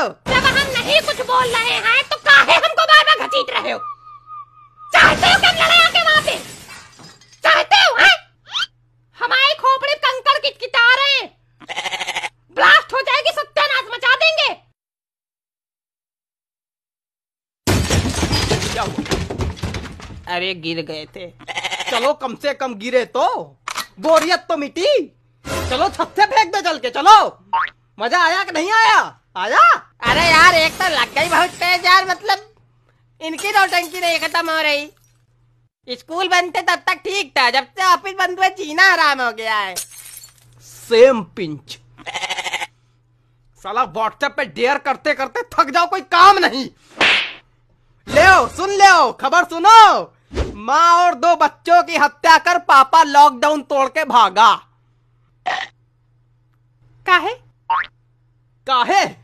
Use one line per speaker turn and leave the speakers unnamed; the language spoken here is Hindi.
जाओ जब हम नहीं कुछ बोल रहे हैं तो काहे हमको बार बार घसीट रहे हो चाहते हो कब लड़ाई आके वहाँ पे चाहते हो हैं हमारे खोपड़े कंकड़ किटकिटा रहे हैं ब्लास्ट हो जाएगी सत्यानाश मचा देंगे
क्या अरे गिर गए थे चलो कम से कम गिरे तो बोरियत तो मिटी
चलो छत से फेंक दो चल के चलो मजा आया कि नहीं आया आया अरे यार एक तो लग गई बहुत तेज यार मतलब इनकी नौटंकी तो नहीं खत्म हो रही स्कूल बंद थे तब तक ठीक था जब से ऑफिस बंद हुए जीना आराम हो गया है
सेम पिंच साला व्हाट्सएप पे डेयर करते करते थक जाओ कोई काम नहीं ले सुन ले खबर सुनो
माँ और दो बच्चों की हत्या कर पापा लॉकडाउन तोड़ के भागा काहे काहे